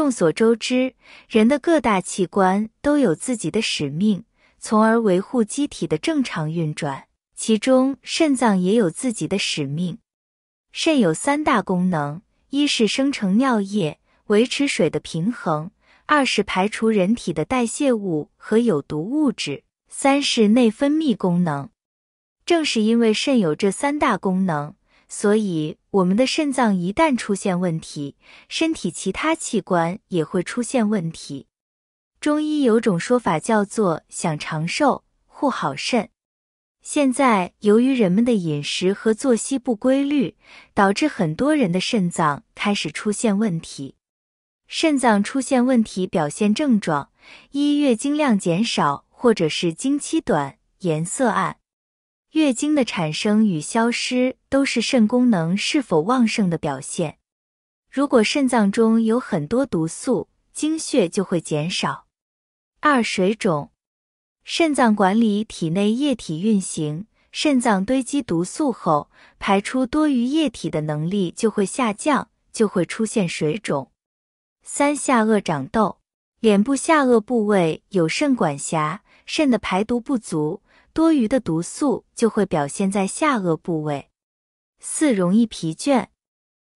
众所周知，人的各大器官都有自己的使命，从而维护机体的正常运转。其中，肾脏也有自己的使命。肾有三大功能：一是生成尿液，维持水的平衡；二是排除人体的代谢物和有毒物质；三是内分泌功能。正是因为肾有这三大功能。所以，我们的肾脏一旦出现问题，身体其他器官也会出现问题。中医有种说法叫做“想长寿，护好肾”。现在，由于人们的饮食和作息不规律，导致很多人的肾脏开始出现问题。肾脏出现问题表现症状：一、月经量减少，或者是经期短、颜色暗。月经的产生与消失都是肾功能是否旺盛的表现。如果肾脏中有很多毒素，经血就会减少。二、水肿，肾脏管理体内液体运行，肾脏堆积毒素后，排出多余液体的能力就会下降，就会出现水肿。三、下颚长痘，脸部下颚部位有肾管辖，肾的排毒不足。多余的毒素就会表现在下颚部位。四、容易疲倦。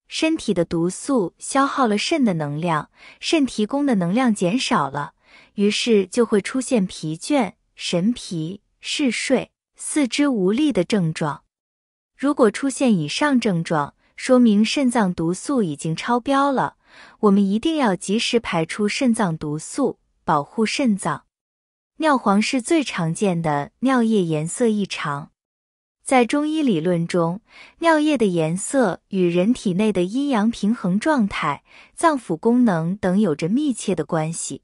身体的毒素消耗了肾的能量，肾提供的能量减少了，于是就会出现疲倦、神疲、嗜睡、四肢无力的症状。如果出现以上症状，说明肾脏毒素已经超标了。我们一定要及时排出肾脏毒素，保护肾脏。尿黄是最常见的尿液颜色异常。在中医理论中，尿液的颜色与人体内的阴阳平衡状态、脏腑功能等有着密切的关系。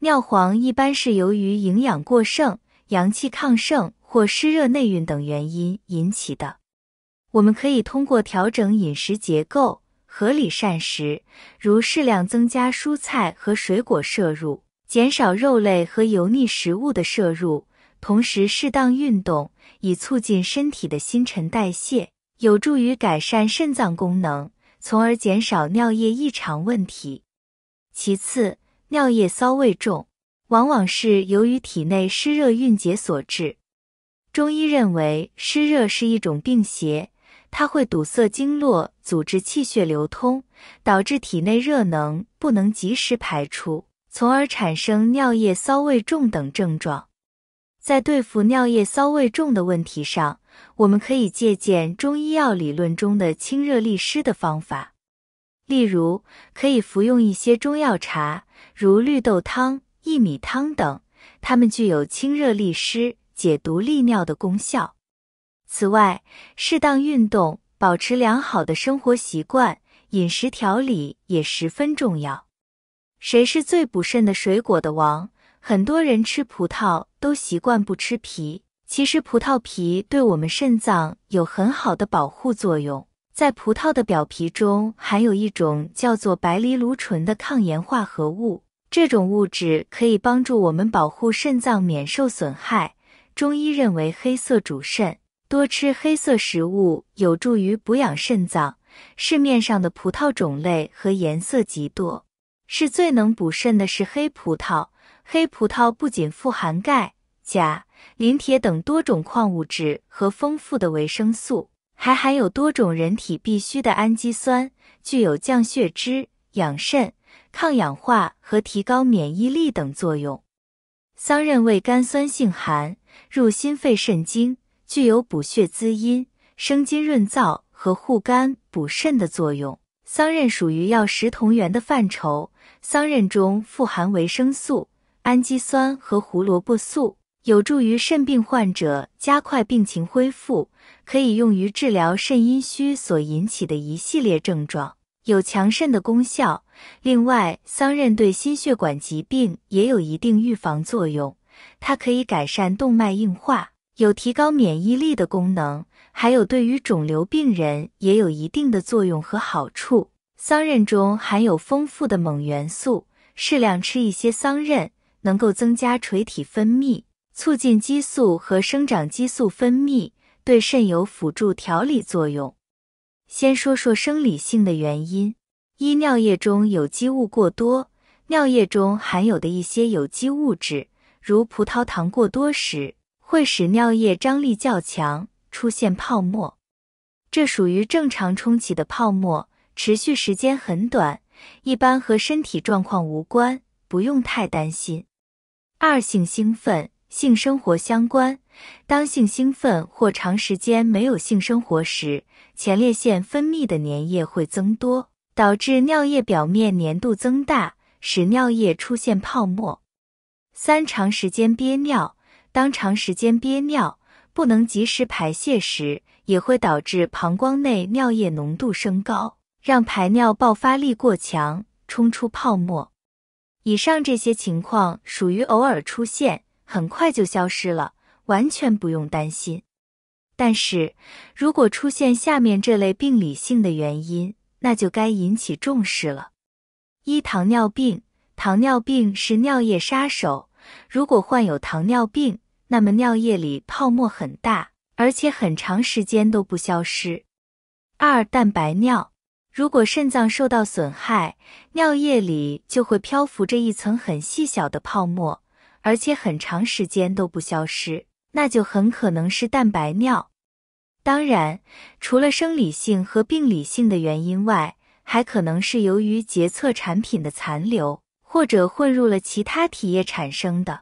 尿黄一般是由于营养过剩、阳气亢盛或湿热内蕴等原因引起的。我们可以通过调整饮食结构，合理膳食，如适量增加蔬菜和水果摄入。减少肉类和油腻食物的摄入，同时适当运动，以促进身体的新陈代谢，有助于改善肾脏功能，从而减少尿液异常问题。其次，尿液骚味重，往往是由于体内湿热蕴结所致。中医认为，湿热是一种病邪，它会堵塞经络，阻滞气血流通，导致体内热能不能及时排出。从而产生尿液骚味重等症状。在对付尿液骚味重的问题上，我们可以借鉴中医药理论中的清热利湿的方法。例如，可以服用一些中药茶，如绿豆汤、薏米汤等，它们具有清热利湿、解毒利尿的功效。此外，适当运动、保持良好的生活习惯、饮食调理也十分重要。谁是最补肾的水果的王？很多人吃葡萄都习惯不吃皮，其实葡萄皮对我们肾脏有很好的保护作用。在葡萄的表皮中含有一种叫做白藜芦醇的抗炎化合物，这种物质可以帮助我们保护肾脏免受损害。中医认为黑色主肾，多吃黑色食物有助于补养肾脏。市面上的葡萄种类和颜色极多。是最能补肾的，是黑葡萄。黑葡萄不仅富含钙、钾、磷、铁等多种矿物质和丰富的维生素，还含有多种人体必需的氨基酸，具有降血脂、养肾、抗氧化和提高免疫力等作用。桑葚味甘酸性寒，入心肺肾经，具有补血滋阴、生津润燥和护肝补肾的作用。桑葚属于药食同源的范畴，桑葚中富含维生素、氨基酸和胡萝卜素，有助于肾病患者加快病情恢复，可以用于治疗肾阴虚所引起的一系列症状，有强肾的功效。另外，桑葚对心血管疾病也有一定预防作用，它可以改善动脉硬化。有提高免疫力的功能，还有对于肿瘤病人也有一定的作用和好处。桑葚中含有丰富的锰元素，适量吃一些桑葚，能够增加垂体分泌，促进激素和生长激素分泌，对肾有辅助调理作用。先说说生理性的原因：一、尿液中有机物过多；尿液中含有的一些有机物质，如葡萄糖过多时。会使尿液张力较强，出现泡沫，这属于正常冲起的泡沫，持续时间很短，一般和身体状况无关，不用太担心。二、性兴奋、性生活相关。当性兴奋或长时间没有性生活时，前列腺分泌的粘液会增多，导致尿液表面粘度增大，使尿液出现泡沫。三、长时间憋尿。当长时间憋尿，不能及时排泄时，也会导致膀胱内尿液浓度升高，让排尿爆发力过强，冲出泡沫。以上这些情况属于偶尔出现，很快就消失了，完全不用担心。但是如果出现下面这类病理性的原因，那就该引起重视了。一、糖尿病，糖尿病是尿液杀手。如果患有糖尿病，那么尿液里泡沫很大，而且很长时间都不消失。二、蛋白尿，如果肾脏受到损害，尿液里就会漂浮着一层很细小的泡沫，而且很长时间都不消失，那就很可能是蛋白尿。当然，除了生理性和病理性的原因外，还可能是由于洁厕产品的残留。或者混入了其他体液产生的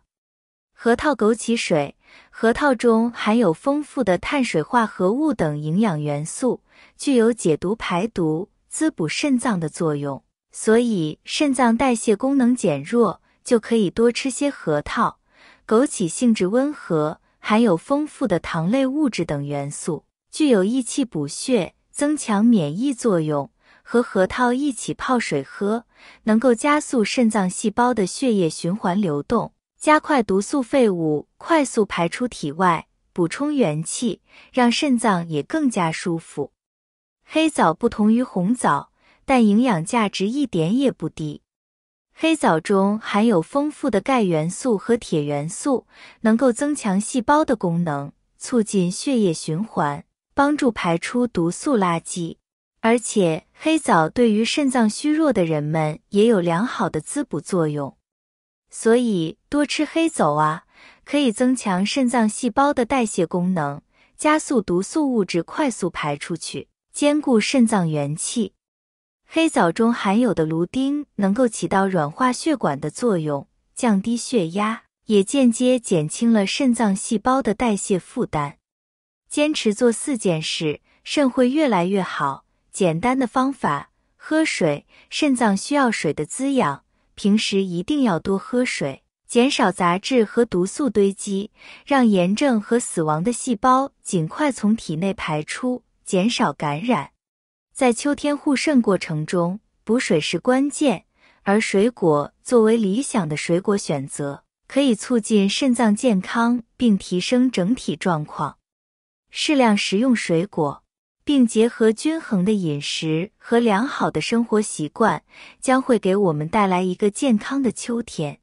核桃枸杞水。核桃中含有丰富的碳水化合物等营养元素，具有解毒、排毒、滋补肾脏的作用。所以，肾脏代谢功能减弱就可以多吃些核桃。枸杞性质温和，含有丰富的糖类物质等元素，具有益气补血、增强免疫作用。和核桃一起泡水喝，能够加速肾脏细胞的血液循环流动，加快毒素废物快速排出体外，补充元气，让肾脏也更加舒服。黑枣不同于红枣，但营养价值一点也不低。黑枣中含有丰富的钙元素和铁元素，能够增强细胞的功能，促进血液循环，帮助排出毒素垃圾。而且黑枣对于肾脏虚弱的人们也有良好的滋补作用，所以多吃黑枣啊，可以增强肾脏细胞的代谢功能，加速毒素物质快速排出去，兼顾肾脏元气。黑枣中含有的芦丁能够起到软化血管的作用，降低血压，也间接减轻了肾脏细胞的代谢负担。坚持做四件事，肾会越来越好。简单的方法，喝水，肾脏需要水的滋养，平时一定要多喝水，减少杂质和毒素堆积，让炎症和死亡的细胞尽快从体内排出，减少感染。在秋天护肾过程中，补水是关键，而水果作为理想的水果选择，可以促进肾脏健康并提升整体状况。适量食用水果。并结合均衡的饮食和良好的生活习惯，将会给我们带来一个健康的秋天。